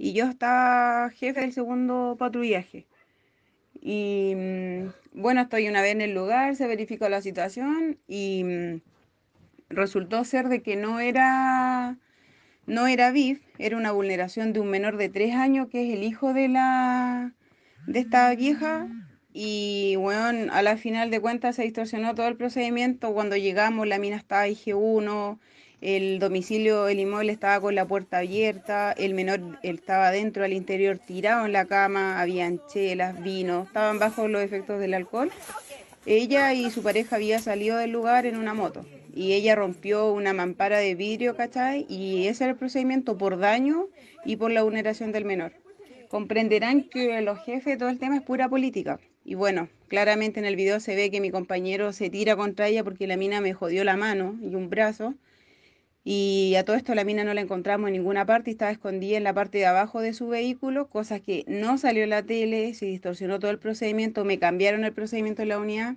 y yo estaba jefe del segundo patrullaje. Y mm, bueno, estoy una vez en el lugar, se verificó la situación y mm, resultó ser de que no era, no era VIF, era una vulneración de un menor de tres años que es el hijo de, la, de esta vieja. Y bueno, a la final de cuentas se distorsionó todo el procedimiento. Cuando llegamos, la mina estaba IG1, el domicilio, el inmueble estaba con la puerta abierta, el menor estaba dentro al interior tirado en la cama, habían chelas, vino, estaban bajo los efectos del alcohol. Ella y su pareja había salido del lugar en una moto y ella rompió una mampara de vidrio, ¿cachai? Y ese era el procedimiento por daño y por la vulneración del menor. Comprenderán que los jefes, todo el tema es pura política. Y bueno, claramente en el video se ve que mi compañero se tira contra ella porque la mina me jodió la mano y un brazo. Y a todo esto la mina no la encontramos en ninguna parte estaba escondida en la parte de abajo de su vehículo, cosas que no salió en la tele, se distorsionó todo el procedimiento, me cambiaron el procedimiento de la unidad.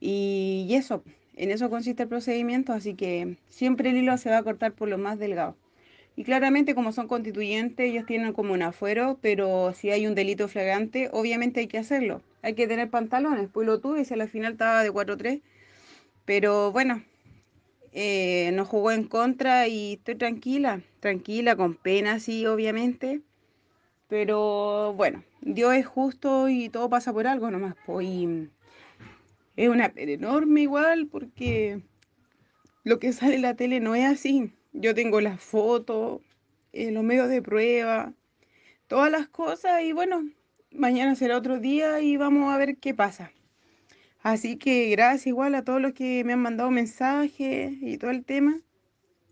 Y, y eso, en eso consiste el procedimiento, así que siempre el hilo se va a cortar por lo más delgado. Y claramente como son constituyentes, ellos tienen como un afuero, pero si hay un delito flagrante, obviamente hay que hacerlo. Hay que tener pantalones, pues lo tuve y si al final estaba de 4-3. Pero bueno, eh, nos jugó en contra y estoy tranquila, tranquila, con pena, sí, obviamente. Pero bueno, Dios es justo y todo pasa por algo nomás. Pues, es una pena enorme igual porque lo que sale en la tele no es así. Yo tengo las fotos, eh, los medios de prueba, todas las cosas y bueno, mañana será otro día y vamos a ver qué pasa. Así que gracias igual a todos los que me han mandado mensajes y todo el tema.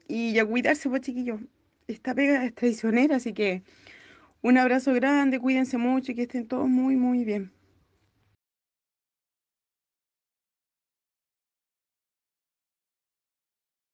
Y a cuidarse, pues chiquillos. Esta pega es traicionera, así que un abrazo grande, cuídense mucho y que estén todos muy, muy bien.